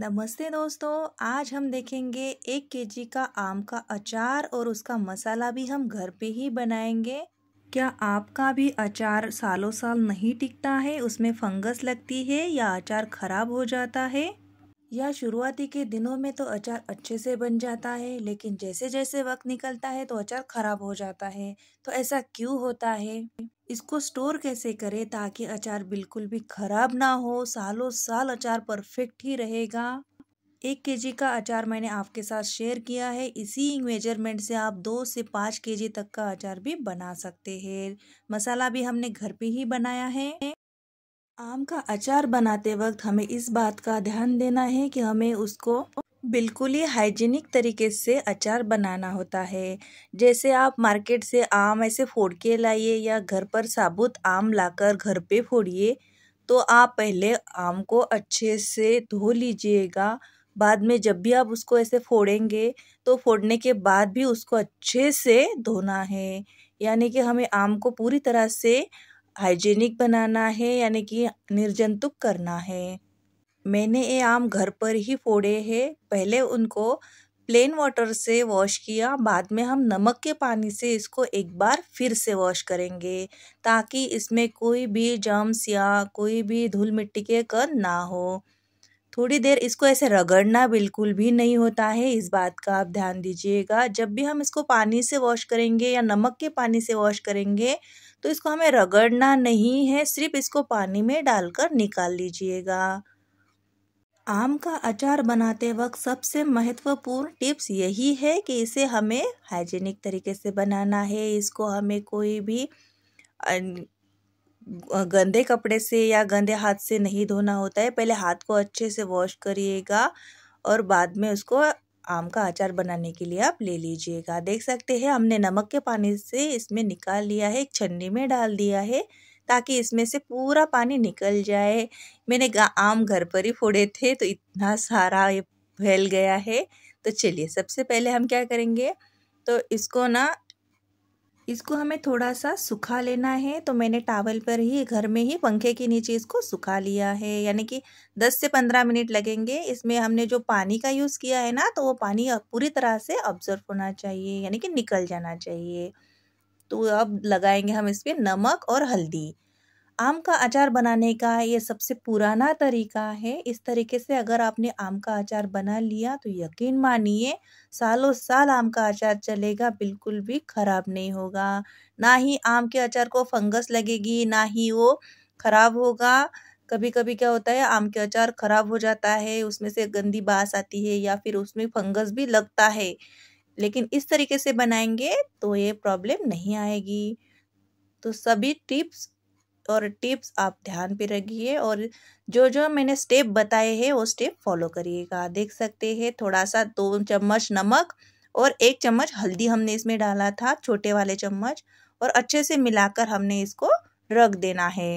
नमस्ते दोस्तों आज हम देखेंगे एक केजी का आम का अचार और उसका मसाला भी हम घर पे ही बनाएंगे क्या आपका भी अचार सालों साल नहीं टिकता है उसमें फंगस लगती है या अचार खराब हो जाता है या शुरुआती के दिनों में तो अचार अच्छे से बन जाता है लेकिन जैसे जैसे वक्त निकलता है तो अचार खराब हो जाता है तो ऐसा क्यों होता है इसको स्टोर कैसे करें ताकि अचार बिल्कुल भी खराब ना हो सालों साल अचार परफेक्ट ही रहेगा एक केजी का अचार मैंने आपके साथ शेयर किया है इसी मेजरमेंट से आप दो से पाँच केजी तक का अचार भी बना सकते हैं मसाला भी हमने घर पे ही बनाया है आम का अचार बनाते वक्त हमें इस बात का ध्यान देना है कि हमें उसको बिल्कुल ही हाइजीनिक तरीके से अचार बनाना होता है जैसे आप मार्केट से आम ऐसे फोड़ के लाइए या घर पर साबुत आम लाकर घर पे फोड़िए तो आप पहले आम को अच्छे से धो लीजिएगा बाद में जब भी आप उसको ऐसे फोड़ेंगे तो फोड़ने के बाद भी उसको अच्छे से धोना है यानी कि हमें आम को पूरी तरह से हाइजीनिक बनाना है यानी कि निर्जंतुक करना है मैंने ये आम घर पर ही फोड़े हैं पहले उनको प्लेन वाटर से वॉश किया बाद में हम नमक के पानी से इसको एक बार फिर से वॉश करेंगे ताकि इसमें कोई भी जम्स या कोई भी धूल मिट्टी के कण ना हो थोड़ी देर इसको ऐसे रगड़ना बिल्कुल भी नहीं होता है इस बात का आप ध्यान दीजिएगा जब भी हम इसको पानी से वॉश करेंगे या नमक के पानी से वॉश करेंगे तो इसको हमें रगड़ना नहीं है सिर्फ इसको पानी में डालकर निकाल लीजिएगा आम का अचार बनाते वक्त सबसे महत्वपूर्ण टिप्स यही है कि इसे हमें हाइजेनिक तरीके से बनाना है इसको हमें कोई भी गंदे कपड़े से या गंदे हाथ से नहीं धोना होता है पहले हाथ को अच्छे से वॉश करिएगा और बाद में उसको आम का अचार बनाने के लिए आप ले लीजिएगा देख सकते हैं हमने नमक के पानी से इसमें निकाल लिया है एक छन्नी में डाल दिया है ताकि इसमें से पूरा पानी निकल जाए मैंने आम घर पर ही फोड़े थे तो इतना सारा ये फैल गया है तो चलिए सबसे पहले हम क्या करेंगे तो इसको ना इसको हमें थोड़ा सा सुखा लेना है तो मैंने टावल पर ही घर में ही पंखे के नीचे इसको सुखा लिया है यानी कि 10 से 15 मिनट लगेंगे इसमें हमने जो पानी का यूज़ किया है ना तो वो पानी पूरी तरह से ऑब्जर्व होना चाहिए यानी कि निकल जाना चाहिए तो अब लगाएंगे हम इस पर नमक और हल्दी आम का अचार बनाने का ये सबसे पुराना तरीका है इस तरीके से अगर आपने आम का अचार बना लिया तो यकीन मानिए सालों साल आम का अचार चलेगा बिल्कुल भी ख़राब नहीं होगा ना ही आम के अचार को फंगस लगेगी ना ही वो ख़राब होगा कभी कभी क्या होता है आम के अचार ख़राब हो जाता है उसमें से गंदी बास आती है या फिर उसमें फंगस भी लगता है लेकिन इस तरीके से बनाएंगे तो ये प्रॉब्लम नहीं आएगी तो सभी टिप्स और टिप्स आप ध्यान पे रखिए और जो जो मैंने स्टेप बताए हैं वो स्टेप फॉलो करिएगा देख सकते हैं थोड़ा सा दो चम्मच नमक और एक चम्मच हल्दी हमने इसमें डाला था छोटे वाले चम्मच और अच्छे से मिलाकर हमने इसको रख देना है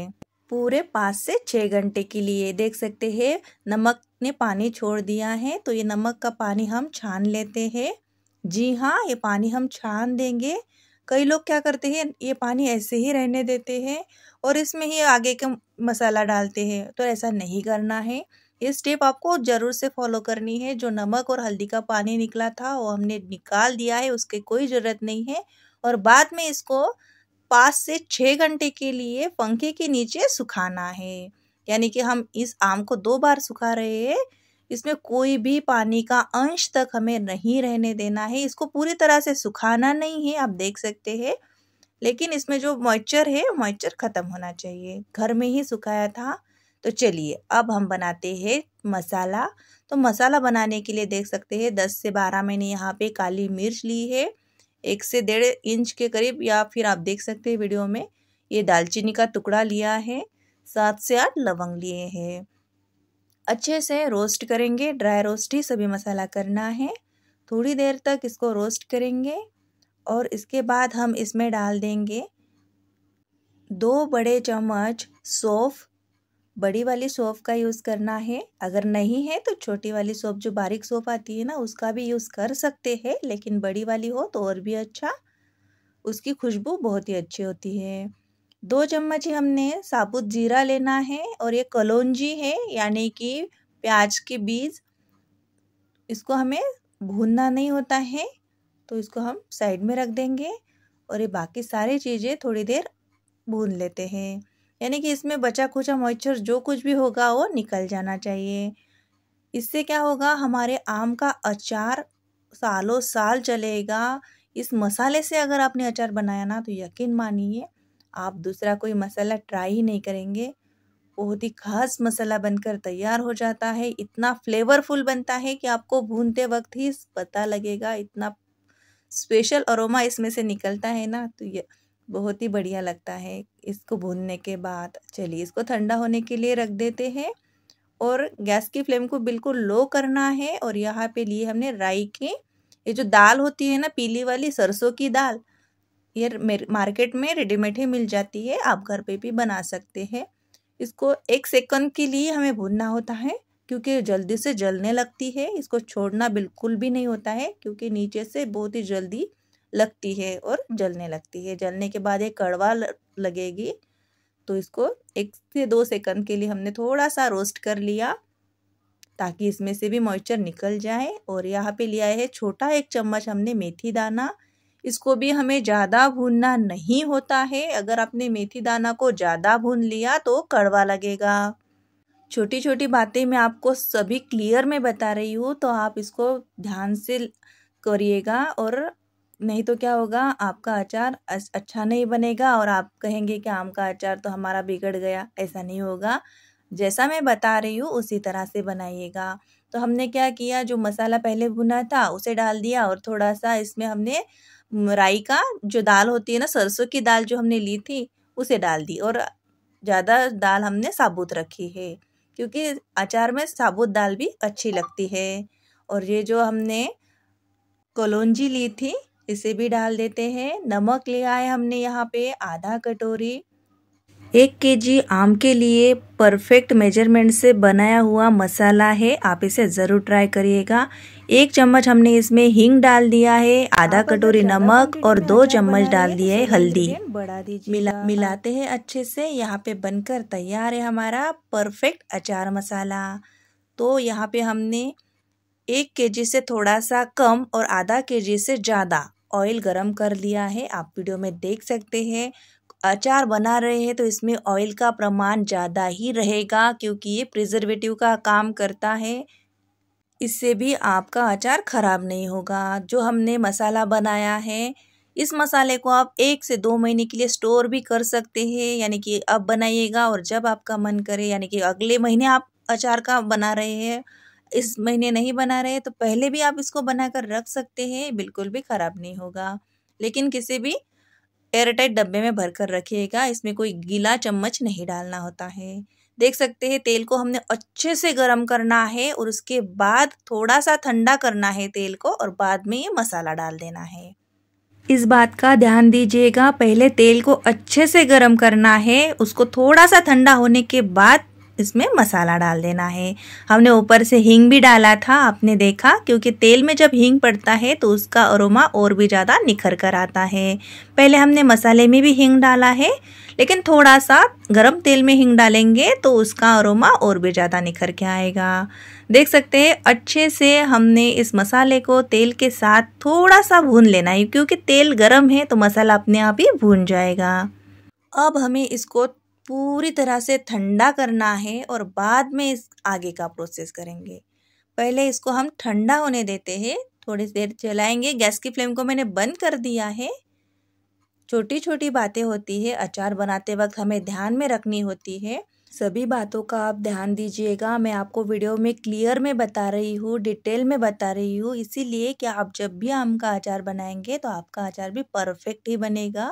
पूरे पाँच से छः घंटे के लिए देख सकते हैं नमक ने पानी छोड़ दिया है तो ये नमक का पानी हम छान लेते हैं जी हाँ ये पानी हम छान देंगे कई लोग क्या करते हैं ये पानी ऐसे ही रहने देते हैं और इसमें ही आगे का मसाला डालते हैं तो ऐसा नहीं करना है ये स्टेप आपको ज़रूर से फॉलो करनी है जो नमक और हल्दी का पानी निकला था वो हमने निकाल दिया है उसके कोई ज़रूरत नहीं है और बाद में इसको पाँच से छः घंटे के लिए पंखे के नीचे सुखाना है यानी कि हम इस आम को दो बार सुखा रहे हैं इसमें कोई भी पानी का अंश तक हमें नहीं रहने देना है इसको पूरी तरह से सुखाना नहीं है आप देख सकते हैं लेकिन इसमें जो मॉइस्चर है मॉइस्चर ख़त्म होना चाहिए घर में ही सुखाया था तो चलिए अब हम बनाते हैं मसाला तो मसाला बनाने के लिए देख सकते हैं दस से बारह मैंने यहाँ पे काली मिर्च ली है एक से डेढ़ इंच के करीब या फिर आप देख सकते हैं वीडियो में ये दालचीनी का टुकड़ा लिया है सात से आठ लवंग लिए हैं अच्छे से रोस्ट करेंगे ड्राई रोस्ट ही सभी मसाला करना है थोड़ी देर तक इसको रोस्ट करेंगे और इसके बाद हम इसमें डाल देंगे दो बड़े चम्मच सौफ़ बड़ी वाली सौफ का यूज़ करना है अगर नहीं है तो छोटी वाली सौफ जो बारीक सौफ आती है ना उसका भी यूज़ कर सकते हैं लेकिन बड़ी वाली हो तो और भी अच्छा उसकी खुशबू बहुत ही अच्छी होती है दो चम्मच ही हमने साबुत जीरा लेना है और ये कलौंजी है यानी कि प्याज के बीज इसको हमें भूनना नहीं होता है तो इसको हम साइड में रख देंगे और ये बाकी सारी चीज़ें थोड़ी देर भून लेते हैं यानी कि इसमें बचा खुचा मॉइस्चर जो कुछ भी होगा वो निकल जाना चाहिए इससे क्या होगा हमारे आम का अचार सालों साल चलेगा इस मसाले से अगर आपने अचार बनाया ना तो यकीन मानिए आप दूसरा कोई मसाला ट्राई ही नहीं करेंगे बहुत ही खास मसाला बनकर तैयार हो जाता है इतना फ्लेवरफुल बनता है कि आपको भूनते वक्त ही पता लगेगा इतना स्पेशल अरोमा इसमें से निकलता है ना तो ये बहुत ही बढ़िया लगता है इसको भूनने के बाद चलिए इसको ठंडा होने के लिए रख देते हैं और गैस की फ्लेम को बिल्कुल लो करना है और यहाँ पे लिए हमने राई के ये जो दाल होती है ना पीली वाली सरसों की दाल ये मार्केट में रेडीमेड ही मिल जाती है आप घर पे भी बना सकते हैं इसको एक सेकंड के लिए हमें भूनना होता है क्योंकि जल्दी से जलने लगती है इसको छोड़ना बिल्कुल भी नहीं होता है क्योंकि नीचे से बहुत ही जल्दी लगती है और जलने लगती है जलने के बाद ये कड़वा लगेगी तो इसको एक से दो सेकंड के लिए हमने थोड़ा सा रोस्ट कर लिया ताकि इसमें से भी मॉइस्चर निकल जाए और यहाँ पे लिया है छोटा एक चम्मच हमने मेथी दाना इसको भी हमें ज़्यादा भूनना नहीं होता है अगर आपने मेथी दाना को ज़्यादा भून लिया तो कड़वा लगेगा छोटी छोटी बातें मैं आपको सभी क्लियर में बता रही हूँ तो आप इसको ध्यान से करिएगा और नहीं तो क्या होगा आपका अचार अच्छा नहीं बनेगा और आप कहेंगे कि आम का अचार तो हमारा बिगड़ गया ऐसा नहीं होगा जैसा मैं बता रही हूँ उसी तरह से बनाइएगा तो हमने क्या किया जो मसाला पहले भुना था उसे डाल दिया और थोड़ा सा इसमें हमने राई का जो दाल होती है ना सरसों की दाल जो हमने ली थी उसे डाल दी और ज़्यादा दाल हमने साबुत रखी है क्योंकि अचार में साबुत दाल भी अच्छी लगती है और ये जो हमने कलौजी ली थी इसे भी डाल देते हैं नमक लिया है हमने यहाँ पे आधा कटोरी एक केजी आम के लिए परफेक्ट मेजरमेंट से बनाया हुआ मसाला है आप इसे ज़रूर ट्राई करिएगा एक चम्मच हमने इसमें हींग डाल दिया है आधा कटोरी नमक और दो चम्मच डाल दिए है हल्दी बढ़ा दीजिए मिला मिलाते हैं अच्छे से यहाँ पे बनकर तैयार है हमारा परफेक्ट अचार मसाला तो यहाँ पे हमने एक केजी से थोड़ा सा कम और आधा जी से ज़्यादा ऑयल गरम कर लिया है आप वीडियो में देख सकते हैं अचार बना रहे हैं तो इसमें ऑयल का प्रमाण ज़्यादा ही रहेगा क्योंकि ये प्रिजर्वेटिव का काम करता है इससे भी आपका अचार ख़राब नहीं होगा जो हमने मसाला बनाया है इस मसाले को आप एक से दो महीने के लिए स्टोर भी कर सकते हैं यानी कि अब बनाइएगा और जब आपका मन करे यानी कि अगले महीने आप अचार का बना रहे हैं इस महीने नहीं बना रहे तो पहले भी आप इसको बनाकर रख सकते हैं बिल्कुल भी ख़राब नहीं होगा लेकिन किसी भी एयरटाइट डब्बे में भरकर रखिएगा इसमें कोई गीला चम्मच नहीं डालना होता है देख सकते हैं तेल को हमने अच्छे से गर्म करना है और उसके बाद थोड़ा सा ठंडा करना है तेल को और बाद में ये मसाला डाल देना है इस बात का ध्यान दीजिएगा पहले तेल को अच्छे से गर्म करना है उसको थोड़ा सा ठंडा होने के बाद इसमें मसाला डाल देना है हमने ऊपर से हींग भी डाला था आपने देखा क्योंकि तेल में जब हींग पड़ता है तो उसका अरोमा और भी ज़्यादा निखर कर आता है पहले हमने मसाले में भी हींग डाला है लेकिन थोड़ा सा गरम तेल में हींग डालेंगे तो उसका अरोमा और भी ज़्यादा निखर के आएगा देख सकते हैं अच्छे से हमने इस मसाले को तेल के साथ थोड़ा सा भून लेना है क्योंकि तेल गर्म है तो मसाला अपने आप ही भून जाएगा अब हमें इसको पूरी तरह से ठंडा करना है और बाद में इस आगे का प्रोसेस करेंगे पहले इसको हम ठंडा होने देते हैं थोड़ी देर चलाएंगे गैस की फ्लेम को मैंने बंद कर दिया है छोटी छोटी बातें होती है अचार बनाते वक्त हमें ध्यान में रखनी होती है सभी बातों का आप ध्यान दीजिएगा मैं आपको वीडियो में क्लियर में बता रही हूँ डिटेल में बता रही हूँ इसीलिए कि आप जब भी आम का अचार बनाएंगे तो आपका अचार भी परफेक्ट ही बनेगा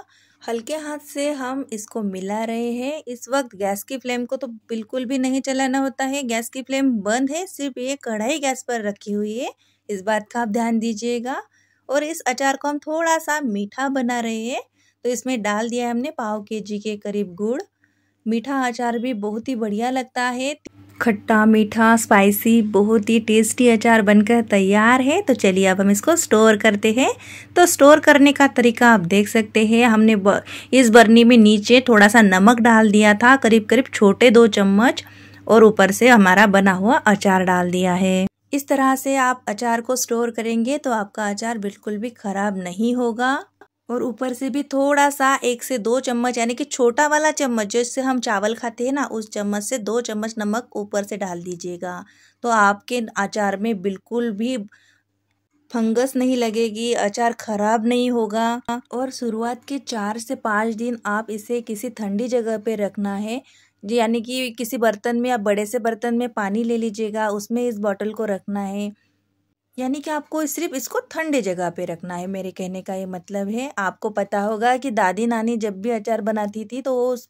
हल्के हाथ से हम इसको मिला रहे हैं इस वक्त गैस की फ्लेम को तो बिल्कुल भी नहीं चलाना होता है गैस की फ्लेम बंद है सिर्फ ये कढ़ाई गैस पर रखी हुई है इस बात का आप ध्यान दीजिएगा और इस अचार को हम थोड़ा सा मीठा बना रहे हैं तो इसमें डाल दिया है हमने पाव के जी के करीब गुड़ मीठा अचार भी बहुत ही बढ़िया लगता है खट्टा मीठा स्पाइसी बहुत ही टेस्टी अचार बनकर तैयार है तो चलिए अब हम इसको स्टोर करते हैं तो स्टोर करने का तरीका आप देख सकते हैं हमने इस बर्नी में नीचे थोड़ा सा नमक डाल दिया था करीब करीब छोटे दो चम्मच और ऊपर से हमारा बना हुआ अचार डाल दिया है इस तरह से आप अचार को स्टोर करेंगे तो आपका अचार बिल्कुल भी ख़राब नहीं होगा और ऊपर से भी थोड़ा सा एक से दो चम्मच यानी कि छोटा वाला चम्मच जिससे हम चावल खाते हैं ना उस चम्मच से दो चम्मच नमक ऊपर से डाल दीजिएगा तो आपके अचार में बिल्कुल भी फंगस नहीं लगेगी अचार खराब नहीं होगा और शुरुआत के चार से पाँच दिन आप इसे किसी ठंडी जगह पे रखना है यानी कि किसी बर्तन में या बड़े से बर्तन में पानी ले लीजिएगा उसमें इस बॉटल को रखना है यानी कि आपको सिर्फ इसको ठंडे जगह पे रखना है मेरे कहने का ये मतलब है आपको पता होगा कि दादी नानी जब भी अचार बनाती थी तो वो उस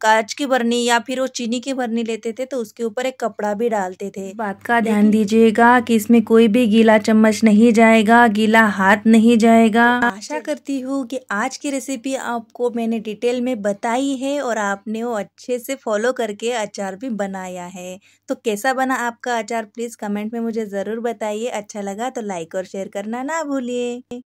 कांच की बरनी या फिर वो चीनी की बरनी लेते थे तो उसके ऊपर एक कपड़ा भी डालते थे बात का ध्यान दीजिएगा कि इसमें कोई भी गीला चम्मच नहीं जाएगा गीला हाथ नहीं जाएगा आशा करती हूँ कि आज की रेसिपी आपको मैंने डिटेल में बताई है और आपने वो अच्छे से फॉलो करके अचार भी बनाया है तो कैसा बना आपका अचार प्लीज़ कमेंट में मुझे ज़रूर बताइए अच्छा लगा तो लाइक और शेयर करना ना भूलिए